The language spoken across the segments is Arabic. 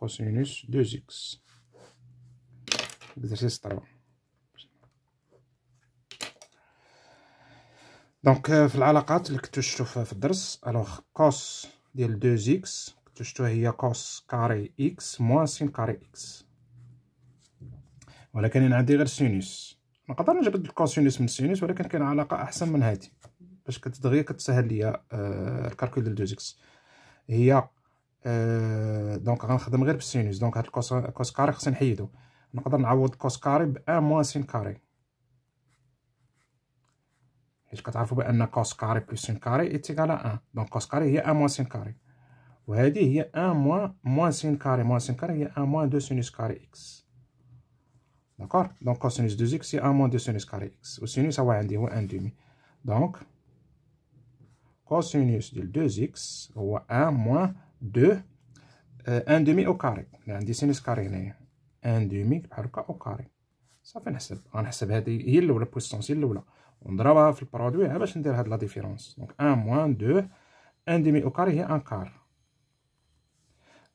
كوسينوس 2 اكس l'exercice 3 دونك euh, في العلاقات اللي كنتو شفتوها في الدرس الوغ كوس ديال 2 اكس كنتو شفتوها هي كوس كاري اكس موان سين كاري اكس ولكن انا عندي غير سينوس نقدر نجبد الكوسينوس من سينوس ولكن كاين علاقه احسن من هذه باش كتدغيا كتسهل ليا آه، الكالكول ديال 2 اكس هي دونك euh, غنخدم غير بالسينوس دونك هاد الكوس كاري خصني نحيدو نقدر نعوض الكوس كاري ب ا موان سين كاري حيت كتعرفوا بان كوس كاري بلس سين كاري ايتيكال 1 دونك كوس كاري هي ان موان سين كاري وهذه هي ان موان موان سين كاري موان سين كاري هي ان موان دو سينوس كاري اكس داكور دونك كوسينوس دو اكس هي ان موان دو سينوس كاري اكس والسينوس هو عندي هو ان دومي دونك كوسينوس ديال دو اكس هو ان موان 2, 1 euh, demi au carré. On a des sinuses carrénaires. 1 demi, 1 demi au carré. Ça, fait peut le calculer. On peut le est puissance, il y a On le voit le produit, on la différence. Donc, 1 moins 2, 1 demi au carré, c'est un quart.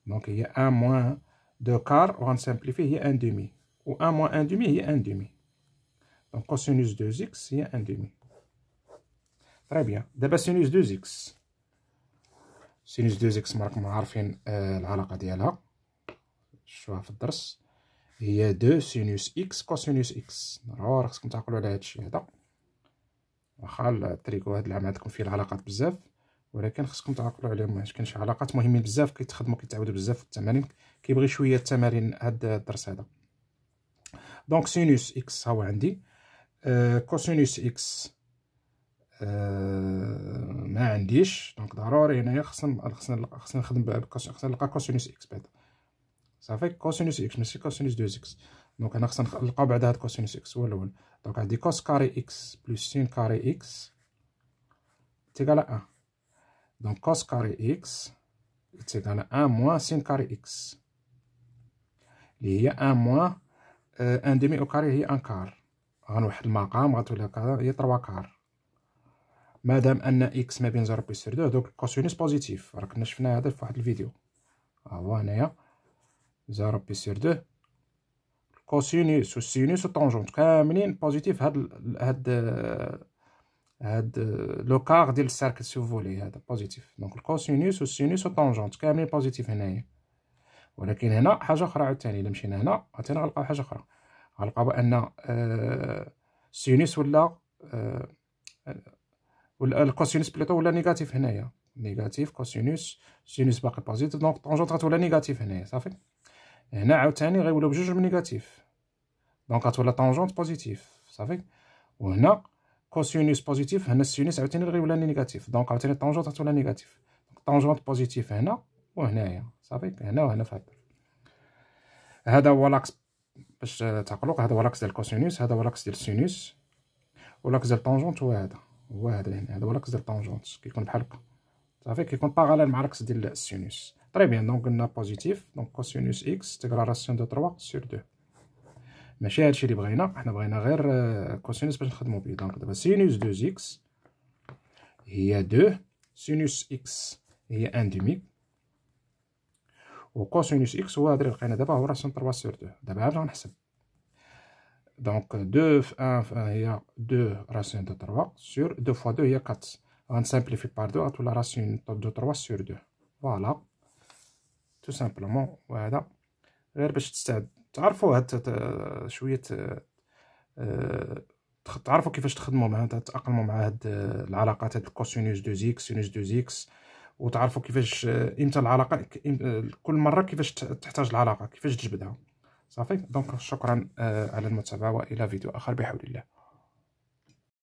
Donc, il y 1 moins 2 quarts, on simplifie, c'est 1 demi. Ou 1 moins 1 demi, c'est 1 demi. Donc, cosinus 2x, c'est 1 demi. Très bien. D'abord, sinus 2x. سينوس دو اكس راكم عارفين آه، العلاقه ديالها شوها في الدرس هي دو سينوس اكس كوسينوس اكس ضروري خصكم تعقلوا على هادشي هذا واخا التريكو هاد العام عندكم فيه العلاقات بزاف ولكن خصكم تعقلوا عليهم حيت كاين شي علاقات مهمين بزاف كيتخدموا كيتعاودوا بزاف في التمارين كيبغي شويه التمارين هاد الدرس هذا دونك سينوس اكس ها هو عندي آه كوسينوس اكس آه، ما عنديش دونك ضروري هنايا خصنا خصنا خصنا نخدم خصنا نلقى كوسينوس اكس بعدا صافي كوسينوس اكس ماشي كوسينوس دوز اكس دونك انا خصنا نلقاو بعدا هاد كوسينوس اكس هو الاول دونك عندي كوس كاري اكس بلس سين كاري اكس تيكالا ان دونك كوس كاري اكس تيكالا ان موان سين كاري اكس اللي هي ان موان ان ديمي او كاري هي ان كار غنوحد المقام غتولي هي تروا كار مادام ان اكس ما بين زيرو بلس سير دوك الكوسينوس بوزيتيف راه كنا شفنا هذا في واحد الفيديو ها هو هنايا زيرو بلس سير الكوسينوس والسينوس والطونجونت كاملين بوزيتيف هاد هاد هاد لو كار ديال السيركل فولي هذا بوزيتيف دونك الكوسينوس والسينوس والطونجونت كاملين بوزيتيف هنايا ولكن هنا حاجه اخرى عاوتاني الا مشينا هنا عاوتاني غنلقى حاجه اخرى غنلقى بان آه، السينوس ولا آه، آه، والكوسينوس بلوتو ولا نيجاتيف هنايا نيجاتيف كوسينوس سينوس باقي بوزيتيف دونك طونجونت غتولى نيجاتيف هنايا صافي هنا عاوتاني غيولو بجوج من نيجاتيف دونك غتولى طونجونت بوزيتيف صافي وهنا كوسينوس بوزيتيف هنا السينوس عاوتاني غيولى نيجاتيف دونك عاوتاني طونجونت غتولى نيجاتيف طونجونت بوزيتيف هنا وهنايا صافي هنا وهنا في هاد هذا هو لاكس باش تعقلوك هذا هو لاكس ديال كوسينوس هذا هو لاكس ديال السينوس ولاكس ديال طونجونت هو هذا هو هذا هنا هذا هو لاكس ديال طونجونت كيكون بحال هكا صافي كيكون باراليل مع لاكس ديال السينوس طري بيان دونك قلنا بوزيتيف دونك كوسينوس اكس تيغرا راسيون دو 3 سور 2 ماشي هادشي اللي بغينا حنا بغينا غير كوسينوس آه، باش نخدمو بيه دونك دابا سينوس 2 اكس هي 2 سينوس اكس هي 1 دومي وكوسينوس اكس هو هذا اللي لقينا دابا هو راسيون 3 سور 2 دابا غنحسب دونك دو في ان في ان هي دو راسين دو تروا سور دو فوا دو هي كات غنسامبليفي بار دو غتولي راسيون دو تروا سور دو فوالا تو سامبلومون وهذا غير باش تستعد تعرفوا هاد آه، شويه آه، آه، تعرفوا كيفاش تخدموا مع تتاقلموا مع هاد العلاقات هاد الكوسينوس دو زيكس سينوس دو زيكس وتعرفوا كيفاش امتى العلاقه كل مره كيفاش تحتاج العلاقه كيفاش تجبدها صافي دونك شكرا آه، على المتابعه والى فيديو اخر بحول الله